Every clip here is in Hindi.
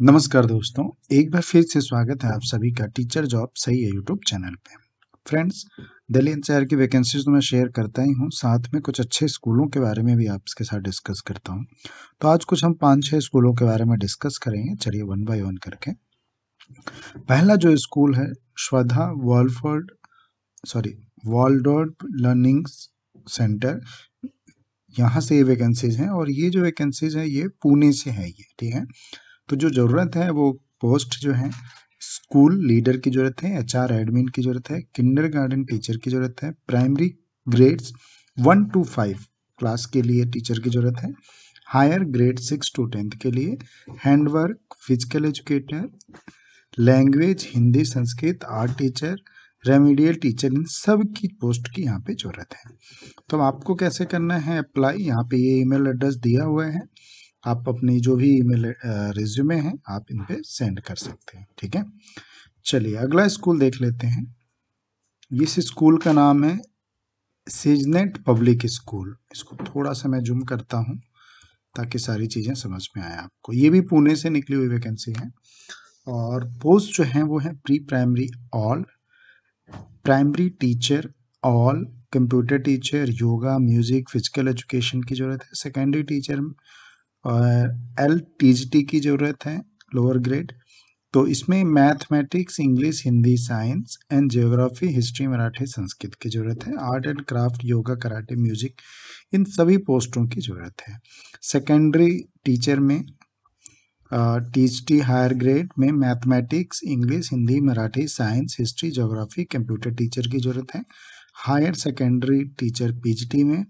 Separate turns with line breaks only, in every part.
नमस्कार दोस्तों एक बार फिर से स्वागत है आप सभी का टीचर जॉब सही है यूट्यूब चैनल पे फ्रेंड्स दिल्ली एनसीआर की वैकेंसीज तो मैं शेयर करता ही हूँ साथ में कुछ अच्छे स्कूलों के बारे में भी आपके साथ डिस्कस करता हूँ तो आज कुछ हम पाँच छः स्कूलों के बारे में डिस्कस करेंगे चलिए वन बाई वन करके पहला जो स्कूल है श्वधा वॉल्फर्ड सॉरी वॉलडोड लर्निंग सेंटर यहाँ से ये वैकेंसीज हैं और ये जो वैकेंसीज हैं ये पुणे से है ये ठीक है तो जो ज़रूरत है वो पोस्ट जो है स्कूल लीडर की ज़रूरत है एच एडमिन की ज़रूरत है किंडर टीचर की ज़रूरत है primary grades one two five class के लिए टीचर की ज़रूरत है higher grade six to tenth के लिए handwork physical educator language Hindi Sanskrit art teacher remedial teacher इन सब की पोस्ट की यहाँ पे ज़रूरत है तो आपको कैसे करना है अप्लाई यहाँ पे ये ईमेल एड्रेस दिया हुआ है आप अपनी जो भी ईमेल रिज्यूमे हैं आप इन पे सेंड कर सकते हैं ठीक है चलिए अगला स्कूल देख लेते हैं इस स्कूल का नाम है सीजनेट पब्लिक स्कूल इसको थोड़ा सा मैं जूम करता हूँ ताकि सारी चीज़ें समझ में आए आपको ये भी पुणे से निकली हुई वैकेंसी है और पोस्ट जो हैं वो हैं pre primary all primary teacher all computer teacher yoga music physical education की ज़रूरत है सेकेंडरी टीचर एल टी की ज़रूरत है लोअर ग्रेड तो इसमें mathematics English Hindi science and geography history Marathi Sanskrit की ज़रूरत है art and craft yoga karate music इन सभी पोस्टों की ज़रूरत है सेकेंडरी टीचर में टी हायर ग्रेड में mathematics English Hindi Marathi science history geography computer teacher की ज़रूरत है हायर सेकेंडरी टीचर पीजीटी में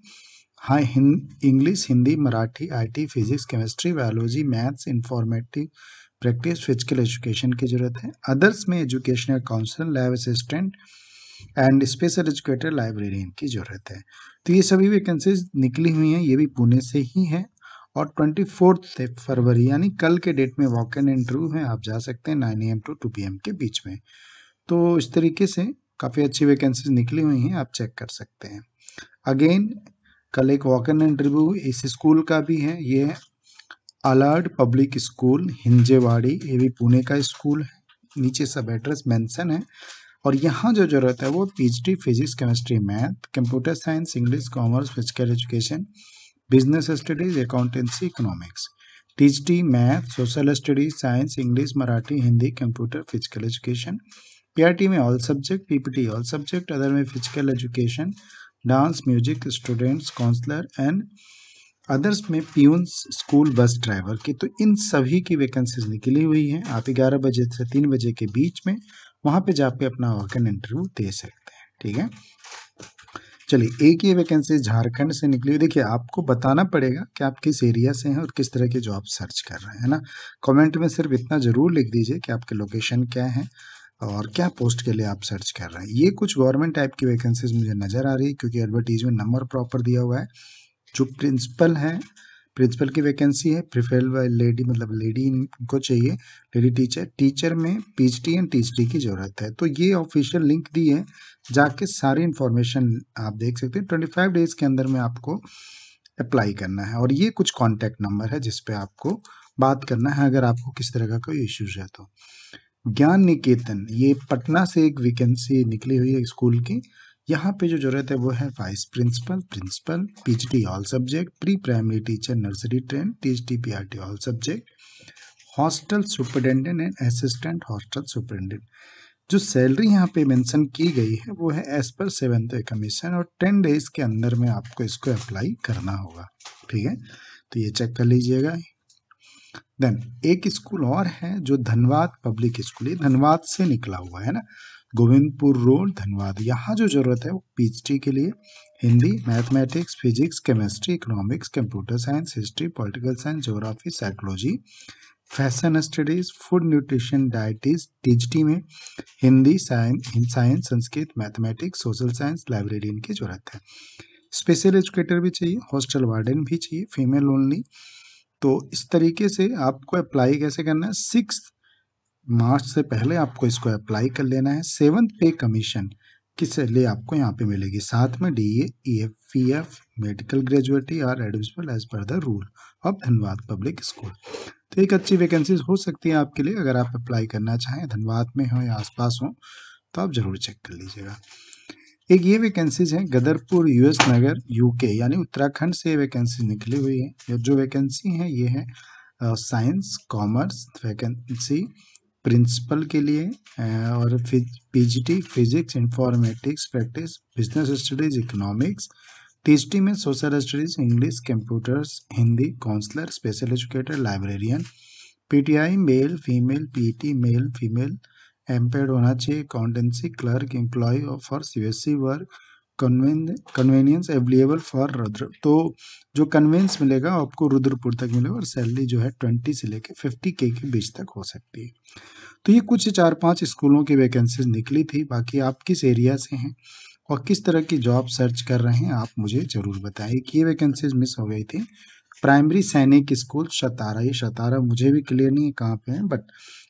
हाँ हिंद English Hindi Marathi I T physics chemistry biology maths informative practice physical education की ज़रूरत है अदर्स में educational council lab assistant and special educator librarian की ज़रूरत है तो ये सभी वैकेंसीज निकली हुई हैं ये भी पुणे से ही हैं और ट्वेंटी फोर्थ फरवरी यानी कल के डेट में वॉक एंड इंटरव्यू है आप जा सकते हैं nine M to two P M के बीच में तो इस तरीके से काफ़ी अच्छी वैकेंसीज निकली हुई हैं आप चेक कर सकते हैं अगेन कल एक वॉक इन इंटरव्यू इस स्कूल का भी है ये अलर्ड पब्लिक स्कूल हिंजेवाड़ी ये भी पुणे का स्कूल है नीचे सब एड्रेस मेंशन है और यहाँ जो ज़रूरत है वो PhD physics chemistry math computer science English commerce physical education business studies accountancy economics T math social studies science English Marathi Hindi computer physical education P में all subject P all subject other में physical education dance music students counsellor and others में प्यून्स स्कूल बस ड्राइवर की तो इन सभी की वैकेंसीज निकली हुई हैं आप ग्यारह बजे से तीन बजे के बीच में वहाँ पे जाके अपना वैकेंट इंटरव्यू दे सकते हैं ठीक है चलिए एक ये वैकेंसी झारखंड से निकली हुई देखिए आपको बताना पड़ेगा कि आप किस एरिया से हैं और किस तरह की जॉब सर्च कर रहे हैं ना कमेंट में सिर्फ इतना ज़रूर लिख दीजिए कि आपके लोकेशन क्या है और क्या पोस्ट के लिए आप सर्च कर रहे हैं ये कुछ गवर्नमेंट टाइप की वैकेंसीज मुझे नज़र आ रही है क्योंकि एडवर्टीजमेंट नंबर प्रॉपर दिया हुआ है जो प्रिंसिपल है प्रिंसिपल की वैकेंसी है प्रिफेल लेडी मतलब लेडी इनको चाहिए लेडी टीचर टीचर में पीएचडी एंड टीएचडी की ज़रूरत है तो ये ऑफिशियल लिंक दी है जाके सारी इन्फॉर्मेशन आप देख सकते हैं ट्वेंटी फाइव डेज़ के अंदर में आपको अप्लाई करना है और ये कुछ कॉन्टैक्ट नंबर है जिसपे आपको बात करना है अगर आपको किसी तरह का कोई इश्यूज है तो ज्ञान निकेतन ये पटना से एक वैकेंसी निकली हुई है स्कूल की यहाँ पे जो जरूरत है वो है vice principal principal PGT all subject pre primary teacher nursery train T PRT all subject hostel superintendent and assistant hostel superintendent जो सैलरी यहाँ पे मेंशन की गई है वो है एज पर सेवन्थ कमीशन और टेन डेज के अंदर में आपको इसको अप्लाई करना होगा ठीक है तो ये चेक कर लीजिएगा देन एक स्कूल और है जो धनबाद पब्लिक स्कूल ये धनबाद से निकला हुआ है ना गोविंदपुर रोड धनबाद यहाँ जो ज़रूरत है वो पीएचडी के लिए Hindi mathematics physics chemistry economics computer science history political science geography psychology fashion studies food nutrition dietetics TG में Hindi science science Sanskrit mathematics social science librarian की ज़रूरत है स्पेशल एजुकेटर भी चाहिए हॉस्टल वार्डन भी चाहिए फीमेल ओनली तो इस तरीके से आपको अप्लाई कैसे करना है सिक्स मार्च से पहले आपको इसको अप्लाई कर लेना है सेवन्थ पे कमीशन किस लिए आपको यहाँ पे मिलेगी साथ में D A F P F medical gratuity और admissible as per the rule of Dhanbad public school तो एक अच्छी वैकेंसीज हो सकती है आपके लिए अगर आप अप्लाई करना चाहें धनबाद में हो या आसपास हो तो आप ज़रूर चेक कर लीजिएगा एक ये वैकेंसीज हैं गदरपुर यूएस नगर यूके यानी उत्तराखंड से वैकेंसी निकली हुई है जो वैकेंसी हैं ये हैं साइंस कॉमर्स वैकेंसी प्रिंसिपल के लिए और PGT physics informatics practice business studies economics TST में social studies English computers Hindi counsellor special educator librarian PTI male female PT male female MPEd होना चाहिए accountancy clerk employ for C S C work convenience available for Rudra तो जो कन्वेंस मिलेगा आपको रुद्रपुर तक मिलेगा और सैलरी जो है ट्वेंटी से लेकर फिफ्टी के के बीच तक हो सकती है तो ये कुछ चार पांच स्कूलों की वैकेंसीज निकली थी बाकी आप किस एरिया से हैं और किस तरह की जॉब सर्च कर रहे हैं आप मुझे ज़रूर बताएं कि ये वैकेंसीज मिस हो गई थी प्राइमरी सैनिक स्कूल शतारा ही शतारा मुझे भी क्लियर नहीं है कहाँ पे है बट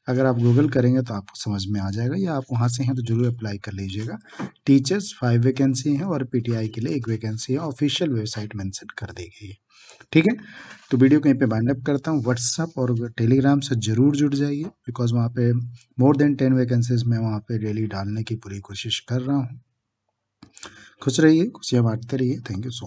अगर आप गूगल करेंगे तो आपको समझ में आ जाएगा या आप वहाँ से हैं तो जरूर अप्लाई कर लीजिएगा टीचर्स फाइव वैकेंसी हैं और पीटीआई के लिए एक वैकेंसी है ऑफिशियल वेबसाइट मेंशन कर दी गई है ठीक है तो वीडियो कहीं पे बाइंड अप करता हूँ व्हाट्सअप और टेलीग्राम से जरूर जुड़ जाइए बिकॉज वहाँ पर मोर देन टेन वैकेंसीज मैं वहाँ पर डेली डालने की पूरी कोशिश कर रहा हूँ खुश रहिए खुशियाँ बांटते रहिए थैंक यू सो मच